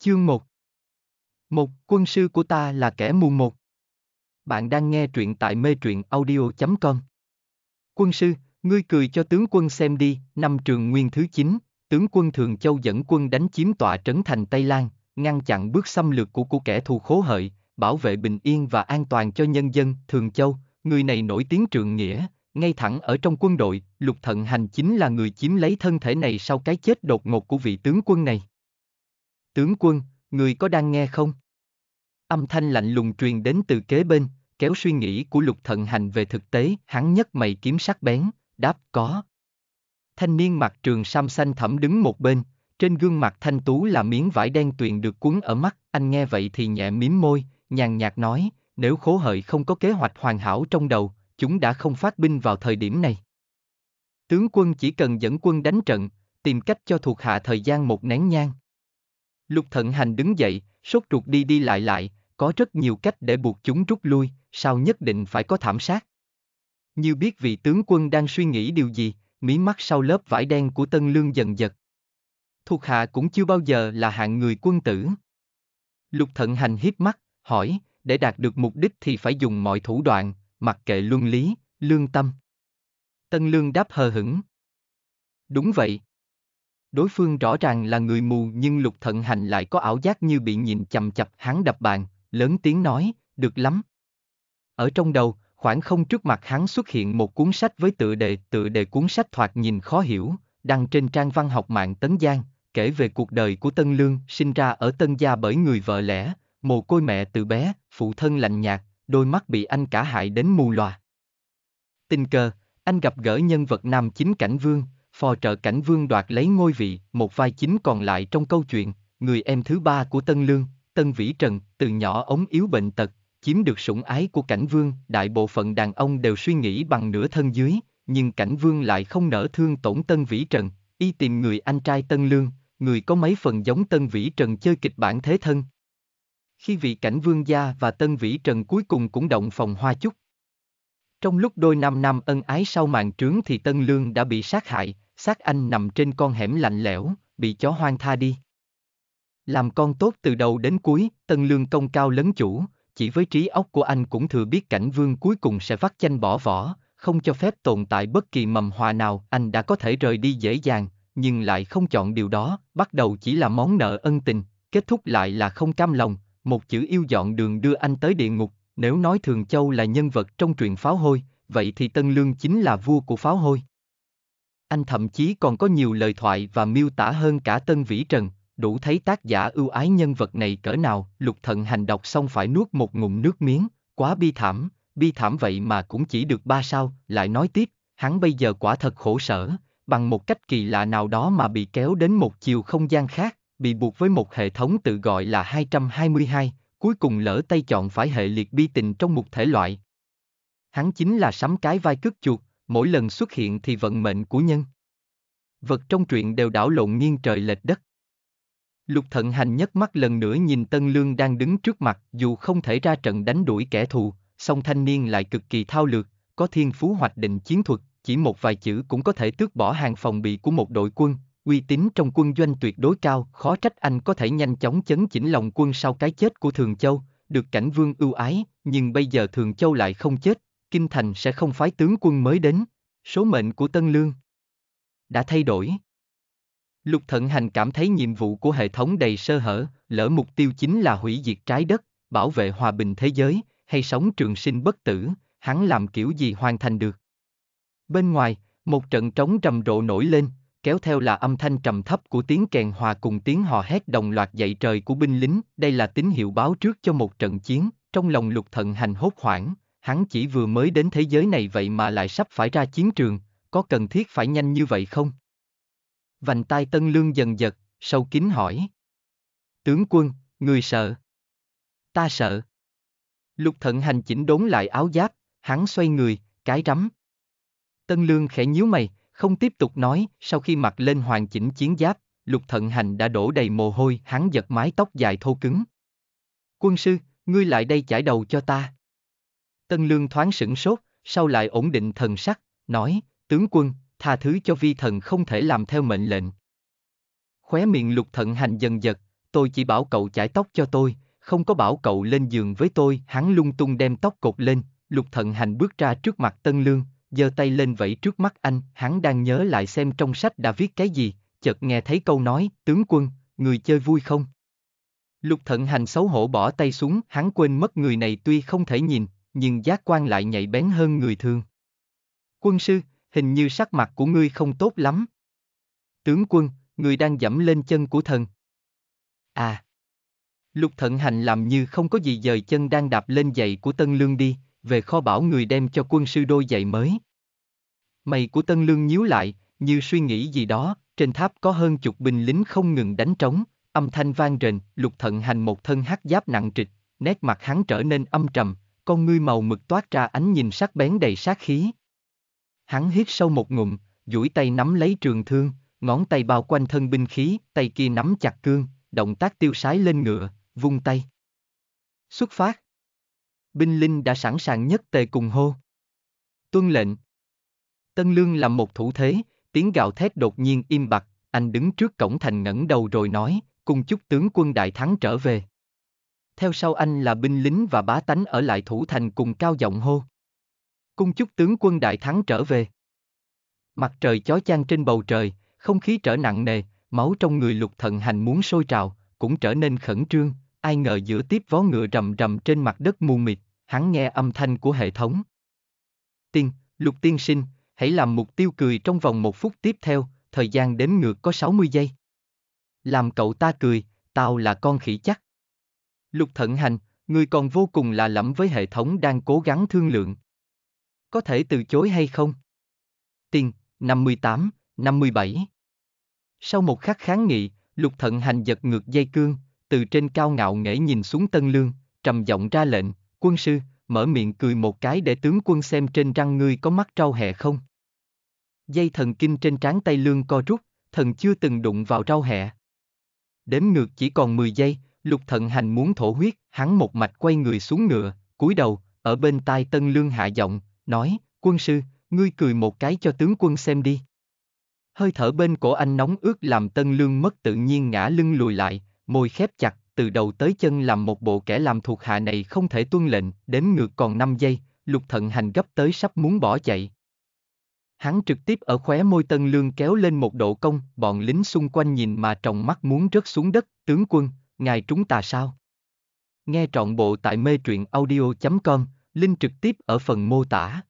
Chương 1 Một Quân sư của ta là kẻ mù một. Bạn đang nghe truyện tại mê truyện audio.com Quân sư, ngươi cười cho tướng quân xem đi, năm trường nguyên thứ 9, tướng quân Thường Châu dẫn quân đánh chiếm tọa trấn thành Tây Lan, ngăn chặn bước xâm lược của của kẻ thù khố hợi, bảo vệ bình yên và an toàn cho nhân dân Thường Châu, người này nổi tiếng trường nghĩa, ngay thẳng ở trong quân đội, Lục Thận Hành chính là người chiếm lấy thân thể này sau cái chết đột ngột của vị tướng quân này tướng quân, người có đang nghe không? Âm thanh lạnh lùng truyền đến từ kế bên, kéo suy nghĩ của lục thận hành về thực tế, hắn nhấc mày kiếm sắc bén, đáp có. Thanh niên mặc trường sam xanh thẩm đứng một bên, trên gương mặt thanh tú là miếng vải đen tuyền được cuốn ở mắt, anh nghe vậy thì nhẹ mím môi, nhàn nhạt nói, nếu khố hợi không có kế hoạch hoàn hảo trong đầu, chúng đã không phát binh vào thời điểm này. Tướng quân chỉ cần dẫn quân đánh trận, tìm cách cho thuộc hạ thời gian một nén nhang. Lục Thận Hành đứng dậy, sốt ruột đi đi lại lại, có rất nhiều cách để buộc chúng rút lui, sao nhất định phải có thảm sát. Như biết vị tướng quân đang suy nghĩ điều gì, mí mắt sau lớp vải đen của Tân Lương dần giật. Thuộc hạ cũng chưa bao giờ là hạng người quân tử. Lục Thận Hành hiếp mắt, hỏi, để đạt được mục đích thì phải dùng mọi thủ đoạn, mặc kệ luân lý, lương tâm. Tân Lương đáp hờ hững. Đúng vậy, Đối phương rõ ràng là người mù nhưng lục thận hành lại có ảo giác như bị nhìn chằm chập hắn đập bàn, lớn tiếng nói, được lắm. Ở trong đầu, khoảng không trước mặt hắn xuất hiện một cuốn sách với tựa đề, tựa đề cuốn sách thoạt nhìn khó hiểu, đăng trên trang văn học mạng Tấn Giang, kể về cuộc đời của Tân Lương, sinh ra ở Tân Gia bởi người vợ lẽ, mồ côi mẹ từ bé, phụ thân lạnh nhạt, đôi mắt bị anh cả hại đến mù lòa. Tình cờ, anh gặp gỡ nhân vật nam chính cảnh vương, phò trợ cảnh vương đoạt lấy ngôi vị, một vai chính còn lại trong câu chuyện, người em thứ ba của Tân Lương, Tân Vĩ Trần, từ nhỏ ống yếu bệnh tật, chiếm được sủng ái của cảnh vương, đại bộ phận đàn ông đều suy nghĩ bằng nửa thân dưới, nhưng cảnh vương lại không nỡ thương tổn Tân Vĩ Trần, y tìm người anh trai Tân Lương, người có mấy phần giống Tân Vĩ Trần chơi kịch bản thế thân. Khi vị cảnh vương gia và Tân Vĩ Trần cuối cùng cũng động phòng hoa chúc. Trong lúc đôi năm năm ân ái sau màn trướng thì Tân Lương đã bị sát hại, xác anh nằm trên con hẻm lạnh lẽo, bị chó hoang tha đi. Làm con tốt từ đầu đến cuối, tân lương công cao lớn chủ, chỉ với trí óc của anh cũng thừa biết cảnh vương cuối cùng sẽ vắt chanh bỏ vỏ, không cho phép tồn tại bất kỳ mầm hòa nào anh đã có thể rời đi dễ dàng, nhưng lại không chọn điều đó, bắt đầu chỉ là món nợ ân tình, kết thúc lại là không cam lòng, một chữ yêu dọn đường đưa anh tới địa ngục, nếu nói Thường Châu là nhân vật trong truyện pháo hôi, vậy thì Tân Lương chính là vua của pháo hôi. Anh thậm chí còn có nhiều lời thoại và miêu tả hơn cả Tân Vĩ Trần, đủ thấy tác giả ưu ái nhân vật này cỡ nào, lục thận hành đọc xong phải nuốt một ngụm nước miếng, quá bi thảm, bi thảm vậy mà cũng chỉ được ba sao, lại nói tiếp, hắn bây giờ quả thật khổ sở, bằng một cách kỳ lạ nào đó mà bị kéo đến một chiều không gian khác, bị buộc với một hệ thống tự gọi là 222, cuối cùng lỡ tay chọn phải hệ liệt bi tình trong một thể loại. Hắn chính là sắm cái vai cướp chuột, mỗi lần xuất hiện thì vận mệnh của nhân. Vật trong truyện đều đảo lộn nghiêng trời lệch đất. Lục thận hành nhất mắt lần nữa nhìn Tân Lương đang đứng trước mặt dù không thể ra trận đánh đuổi kẻ thù, song thanh niên lại cực kỳ thao lược, có thiên phú hoạch định chiến thuật, chỉ một vài chữ cũng có thể tước bỏ hàng phòng bị của một đội quân, uy tín trong quân doanh tuyệt đối cao, khó trách anh có thể nhanh chóng chấn chỉnh lòng quân sau cái chết của Thường Châu, được cảnh vương ưu ái, nhưng bây giờ Thường Châu lại không chết, Kinh Thành sẽ không phái tướng quân mới đến, số mệnh của Tân Lương đã thay đổi. Lục Thận Hành cảm thấy nhiệm vụ của hệ thống đầy sơ hở, lỡ mục tiêu chính là hủy diệt trái đất, bảo vệ hòa bình thế giới, hay sống trường sinh bất tử, hắn làm kiểu gì hoàn thành được. Bên ngoài, một trận trống trầm rộ nổi lên, kéo theo là âm thanh trầm thấp của tiếng kèn hòa cùng tiếng hò hét đồng loạt dậy trời của binh lính, đây là tín hiệu báo trước cho một trận chiến, trong lòng lục thận hành hốt hoảng, hắn chỉ vừa mới đến thế giới này vậy mà lại sắp phải ra chiến trường, có cần thiết phải nhanh như vậy không? Vành tai tân lương dần giật, sâu kín hỏi. Tướng quân, người sợ. Ta sợ. Lục thận hành chỉnh đốn lại áo giáp, hắn xoay người, cái rắm. Tân lương khẽ nhíu mày, không tiếp tục nói, sau khi mặc lên hoàn chỉnh chiến giáp, lục thận hành đã đổ đầy mồ hôi, hắn giật mái tóc dài thô cứng. Quân sư, ngươi lại đây chải đầu cho ta. Tân Lương thoáng sửng sốt, sau lại ổn định thần sắc, nói, tướng quân, tha thứ cho vi thần không thể làm theo mệnh lệnh. Khóe miệng lục thận hành dần giật, tôi chỉ bảo cậu chải tóc cho tôi, không có bảo cậu lên giường với tôi, hắn lung tung đem tóc cột lên, lục thận hành bước ra trước mặt Tân Lương, giơ tay lên vẫy trước mắt anh, hắn đang nhớ lại xem trong sách đã viết cái gì, chợt nghe thấy câu nói, tướng quân, người chơi vui không? Lục thận hành xấu hổ bỏ tay xuống, hắn quên mất người này tuy không thể nhìn, nhưng giác quan lại nhạy bén hơn người thường. Quân sư, hình như sắc mặt của ngươi không tốt lắm. Tướng quân, người đang dẫm lên chân của thần. À. Lục thận hành làm như không có gì dời chân đang đạp lên giày của tân lương đi, về kho bảo người đem cho quân sư đôi giày mới. Mày của tân lương nhíu lại, như suy nghĩ gì đó, trên tháp có hơn chục binh lính không ngừng đánh trống, âm thanh vang rền, lục thận hành một thân hát giáp nặng trịch, nét mặt hắn trở nên âm trầm, con ngươi màu mực toát ra ánh nhìn sắc bén đầy sát khí. Hắn hít sâu một ngụm, duỗi tay nắm lấy trường thương, ngón tay bao quanh thân binh khí, tay kia nắm chặt cương, động tác tiêu sái lên ngựa, vung tay. Xuất phát. Binh linh đã sẵn sàng nhất tề cùng hô. Tuân lệnh. Tân Lương làm một thủ thế, tiếng gào thét đột nhiên im bặt, anh đứng trước cổng thành ngẩng đầu rồi nói, cùng chúc tướng quân đại thắng trở về theo sau anh là binh lính và bá tánh ở lại thủ thành cùng cao giọng hô. Cung chúc tướng quân đại thắng trở về. Mặt trời chói chang trên bầu trời, không khí trở nặng nề, máu trong người lục thận hành muốn sôi trào, cũng trở nên khẩn trương, ai ngờ giữa tiếp vó ngựa rầm rầm trên mặt đất mù mịt, hắn nghe âm thanh của hệ thống. Tiên, lục tiên sinh, hãy làm mục tiêu cười trong vòng một phút tiếp theo, thời gian đếm ngược có 60 giây. Làm cậu ta cười, tao là con khỉ chắc. Lục Thận Hành, người còn vô cùng là lẫm với hệ thống đang cố gắng thương lượng. Có thể từ chối hay không? Tiền, 58, 57. Sau một khắc kháng nghị, Lục Thận Hành giật ngược dây cương, từ trên cao ngạo nghễ nhìn xuống Tân Lương, trầm giọng ra lệnh, quân sư, mở miệng cười một cái để tướng quân xem trên răng ngươi có mắt trâu hẹ không. Dây thần kinh trên trán tay Lương co rút, thần chưa từng đụng vào rau hẹ. Đếm ngược chỉ còn 10 giây, Lục Thận Hành muốn thổ huyết, hắn một mạch quay người xuống ngựa, cúi đầu, ở bên tai Tân Lương hạ giọng, nói, quân sư, ngươi cười một cái cho tướng quân xem đi. Hơi thở bên cổ anh nóng ướt làm Tân Lương mất tự nhiên ngã lưng lùi lại, môi khép chặt, từ đầu tới chân làm một bộ kẻ làm thuộc hạ này không thể tuân lệnh, đến ngược còn 5 giây, lục thận hành gấp tới sắp muốn bỏ chạy. Hắn trực tiếp ở khóe môi Tân Lương kéo lên một độ công, bọn lính xung quanh nhìn mà tròng mắt muốn rớt xuống đất, tướng quân, ngài trúng tà sao? Nghe trọn bộ tại mê truyện audio.com, link trực tiếp ở phần mô tả.